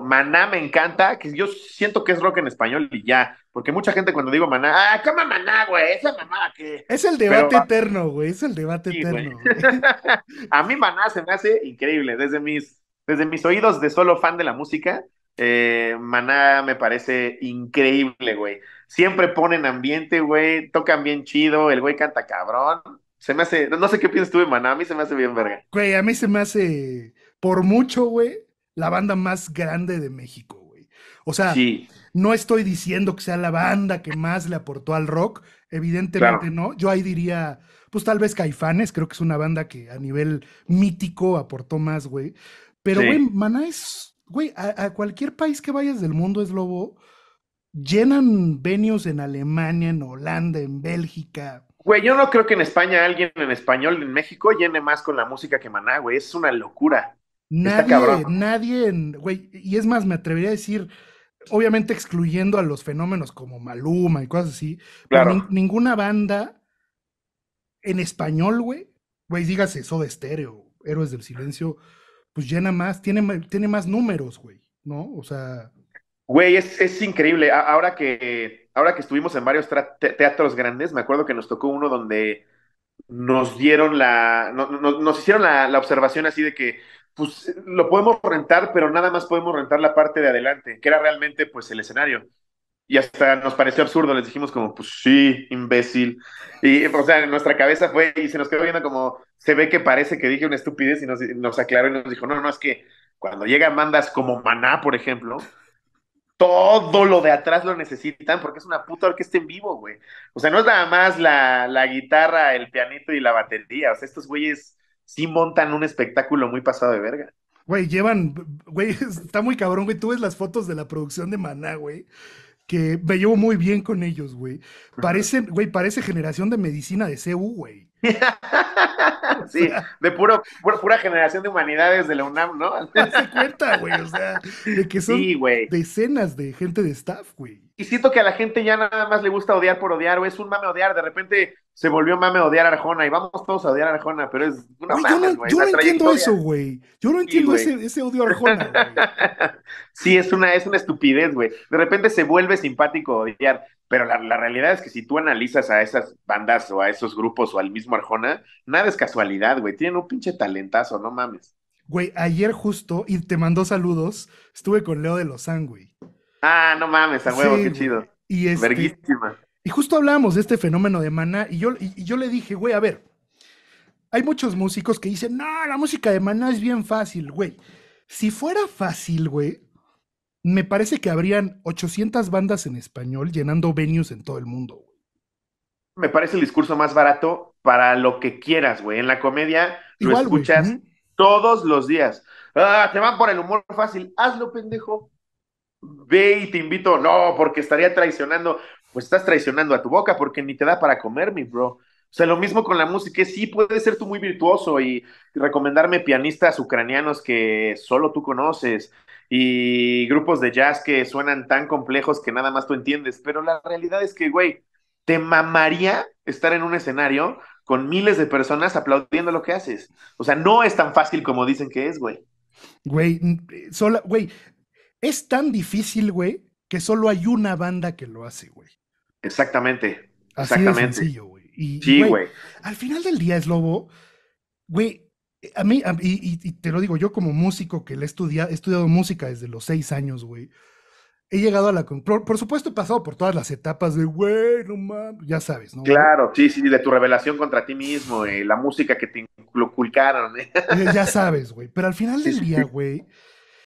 Maná me encanta, que yo siento que es rock en español y ya, porque mucha gente cuando digo Maná, ah, cama Maná, güey, esa mamá que... Es el debate eterno, güey, es el debate eterno. a mí Maná se me hace increíble, desde mis, desde mis oídos de solo fan de la música, eh, Maná me parece increíble, güey. Siempre ponen ambiente, güey, tocan bien chido, el güey canta cabrón. Se me hace, no sé qué piensas tú de Maná, a mí se me hace bien verga. Güey, a mí se me hace por mucho, güey la banda más grande de México, güey. O sea, no estoy diciendo que sea la banda que más le aportó al rock, evidentemente no. Yo ahí diría, pues tal vez Caifanes, creo que es una banda que a nivel mítico aportó más, güey. Pero, güey, Maná es, güey, a, cualquier país que vayas del mundo es lobo. Llenan venues en Alemania, en Holanda, en Bélgica. Güey, yo no creo que en España alguien en español en México llene más con la música que Maná, güey. Es una locura. Nadie, nadie, güey, y es más, me atrevería a decir, obviamente excluyendo a los fenómenos como Maluma y cosas así, ninguna banda en español, güey, güey, dígase de Estéreo, Héroes del Silencio, pues llena más, tiene, tiene más números, güey, ¿no? O sea... Güey, es, increíble. Ahora que, ahora que estuvimos en varios teatros grandes, me acuerdo que nos tocó uno donde nos dieron la, nos hicieron la, la observación así de que pues lo podemos rentar, pero nada más podemos rentar la parte de adelante, que era realmente pues el escenario. Y hasta nos pareció absurdo, les dijimos como, pues sí, imbécil. Y, o sea, en nuestra cabeza fue, y se nos quedó viendo como, se ve que parece que dije una estupidez y nos, aclaró y nos dijo, no, no, es que cuando llegan mandas como Maná, por ejemplo, todo lo de atrás lo necesitan porque es una puta orquesta en vivo, güey. O sea, no es nada más la, la guitarra, el pianito y la batería. O sea, estos güeyes sí montan un espectáculo muy pasado de verga. Güey, llevan, güey, está muy cabrón, güey. Tú ves las fotos de la producción de Maná, güey que me llevo muy bien con ellos, güey. Parecen, güey, parece generación de medicina de CU, güey. sí, de puro, pura, generación de humanidades de la UNAM, ¿no? se cuenta, güey, o sea, de que son decenas de gente de staff, güey. Y siento que a la gente ya nada más le gusta odiar por odiar, o es un mame odiar, de repente se volvió mame odiar a Arjona y vamos todos a odiar a Arjona, pero es una yo no, yo no entiendo eso, güey. Yo no entiendo ese, ese, odio a Arjona. sí, es una, es una estupidez, güey. De repente se vuelve simpático odiar, pero la, la, realidad es que si tú analizas a esas bandas o a esos grupos o al mismo Arjona, nada es casualidad, güey. Tienen un pinche talentazo, no mames. Güey, ayer justo, y te mandó saludos, estuve con Leo de los güey. Ah, no mames, a huevo, qué chido. Y es este Verguísima. Y justo hablábamos de este fenómeno de Maná y yo, yo le dije, güey, a ver, hay muchos músicos que dicen, no, la música de Maná es bien fácil, güey. Si fuera fácil, güey, me parece que habrían 800 bandas en español llenando venues en todo el mundo. Güey. Me parece el discurso más barato para lo que quieras, güey. En la comedia lo escuchas todos los días. Ah, te van por el humor fácil. Hazlo, pendejo. Ve y te invito. No, porque estaría traicionando pues estás traicionando a tu boca porque ni te da para comer, mi bro. O sea, lo mismo con la música, sí, puedes ser tú muy virtuoso y recomendarme pianistas ucranianos que solo tú conoces y grupos de jazz que suenan tan complejos que nada más tú entiendes, pero la realidad es que, güey, te mamaría estar en un escenario con miles de personas aplaudiendo lo que haces. O sea, no es tan fácil como dicen que es, güey. Güey, mm, eh, sola, güey, es tan difícil, güey, que solo hay una banda que lo hace, güey. Exactamente. exactamente. sí, güey. Al final del día es lobo, güey. A mí, y, te lo digo yo como músico que le he estudiado, he estudiado música desde los seis años, güey. He llegado a la por, supuesto, he pasado por todas las etapas de, güey, no mames, ya sabes, ¿no? Claro, sí, sí, de tu revelación contra ti mismo, eh, la música que te inculcaron. Eh. Ya sabes, güey. Pero al final del día, güey.